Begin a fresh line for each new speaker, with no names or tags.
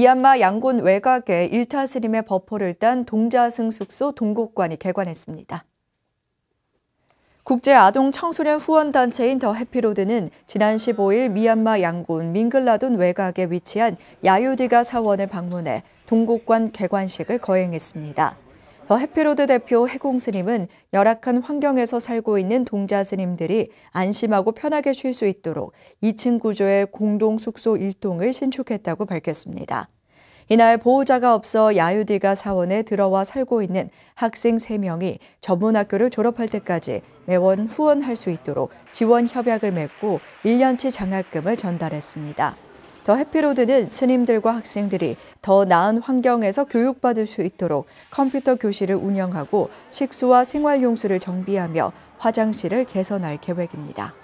미얀마 양곤 외곽에 일타스림의 버퍼를 딴 동자승 숙소 동곡관이 개관했습니다. 국제 아동 청소년 후원 단체인 더 해피로드는 지난 15일 미얀마 양곤 민글라돈 외곽에 위치한 야유디가 사원을 방문해 동곡관 개관식을 거행했습니다. 더 어, 해피로드 대표 해공 스님은 열악한 환경에서 살고 있는 동자 스님들이 안심하고 편하게 쉴 수 있도록 2층 구조의 공동 숙소 1동을 신축했다고 밝혔습니다. 이날 보호자가 없어 야유디가 사원에 들어와 살고 있는 학생 3명이 전문학교를 졸업할 때까지 매원 후원할 수 있도록 지원 협약을 맺고 1년치 장학금을 전달했습니다. 더 해피로드는 스님들과 학생들이 더 나은 환경에서 교육받을 수 있도록 컴퓨터 교실을 운영하고 식수와 생활용수를 정비하며 화장실을 개선할 계획입니다.